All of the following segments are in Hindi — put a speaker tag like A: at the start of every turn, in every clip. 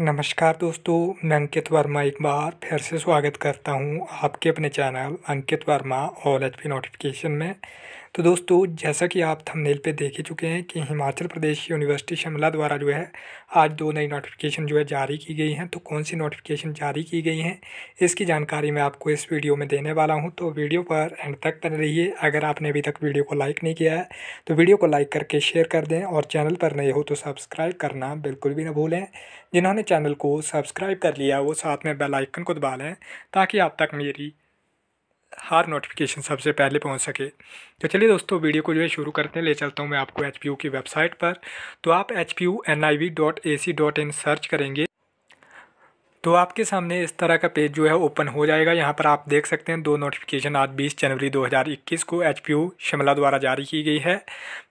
A: नमस्कार दोस्तों मैं अंकित वर्मा एक बार फिर से स्वागत करता हूं आपके अपने channel Ankit Verma all H P notification में तो दोस्तों जैसा कि आप थंबनेल पे देख ही चुके हैं कि हिमाचल प्रदेश यूनिवर्सिटी शिमला द्वारा जो है आज दो नई नोटिफिकेशन जो है जारी की गई हैं तो कौन सी नोटिफिकेशन जारी की गई हैं इसकी जानकारी मैं आपको इस वीडियो में देने वाला हूँ तो वीडियो पर एंड तक बने रहिए अगर आपने अभी तक वीडियो को लाइक नहीं किया है तो वीडियो को लाइक करके शेयर कर दें और चैनल पर नए हो तो सब्सक्राइब करना बिल्कुल भी ना भूलें जिन्होंने चैनल को सब्सक्राइब कर लिया वो साथ में बेल आइकन को दबा लें ताकि आप तक मेरी हर नोटिफिकेशन सबसे पहले पहुंच सके तो चलिए दोस्तों वीडियो को जो है शुरू करते हैं ले चलता हूं मैं आपको एच की वेबसाइट पर तो आप एच सर्च करेंगे तो आपके सामने इस तरह का पेज जो है ओपन हो जाएगा यहाँ पर आप देख सकते हैं दो नोटिफिकेशन आज 20 जनवरी 2021 को एच शिमला द्वारा जारी की गई है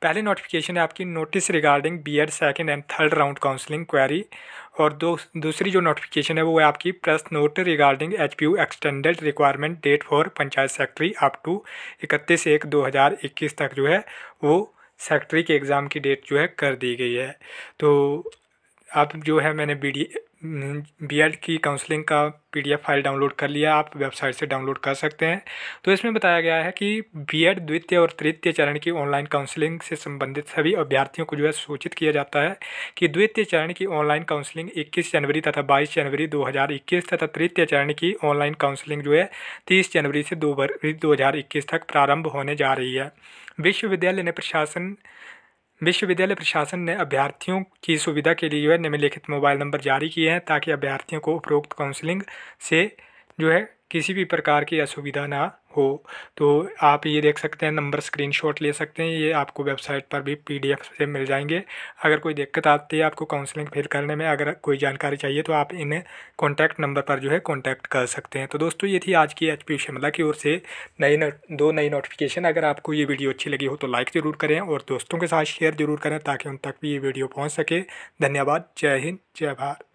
A: पहली नोटिफिकेशन है आपकी notice regarding B Ed second and third round counselling query और दो दूसरी जो नोटिफिकेशन है वो है आपकी press note regarding H extended requirement date for panchayat secretary up to इकतीस एक दो तक जो है वो सेक्रेटरी के एग्ज़ाम की डेट जो है कर दी गई है तो आप जो है मैंने वीडियो बी की काउंसलिंग का पीडीएफ फाइल डाउनलोड कर लिया आप वेबसाइट से डाउनलोड कर सकते हैं तो इसमें बताया गया है कि बी द्वितीय और तृतीय चरण की ऑनलाइन काउंसलिंग से संबंधित सभी अभ्यर्थियों को जो है सूचित किया जाता है कि द्वितीय चरण की ऑनलाइन काउंसलिंग 21 जनवरी तथा 22 जनवरी 2021 तथा तृतीय चरण की ऑनलाइन काउंसलिंग जो है तीस जनवरी से दो फरवरी तक प्रारंभ होने जा रही है विश्वविद्यालय ने प्रशासन विश्वविद्यालय प्रशासन ने अभ्यर्थियों की सुविधा के लिए जो है निम्नलिखित मोबाइल नंबर जारी किए हैं ताकि अभ्यर्थियों को उपरोक्त काउंसलिंग से जो है किसी भी प्रकार की असुविधा ना हो तो आप ये देख सकते हैं नंबर स्क्रीनशॉट ले सकते हैं ये आपको वेबसाइट पर भी पीडीएफ से मिल जाएंगे अगर कोई दिक्कत आती है आपको काउंसलिंग फिल करने में अगर कोई जानकारी चाहिए तो आप इन कॉन्टैक्ट नंबर पर जो है कॉन्टैक्ट कर सकते हैं तो दोस्तों ये थी आज की एच पी शिमला की ओर से नई दो नई नोटिफिकेशन अगर आपको ये वीडियो अच्छी लगी हो तो लाइक ज़रूर करें और दोस्तों के साथ शेयर ज़रूर करें ताकि उन तक भी ये वीडियो पहुँच सके धन्यवाद जय हिंद जय भारत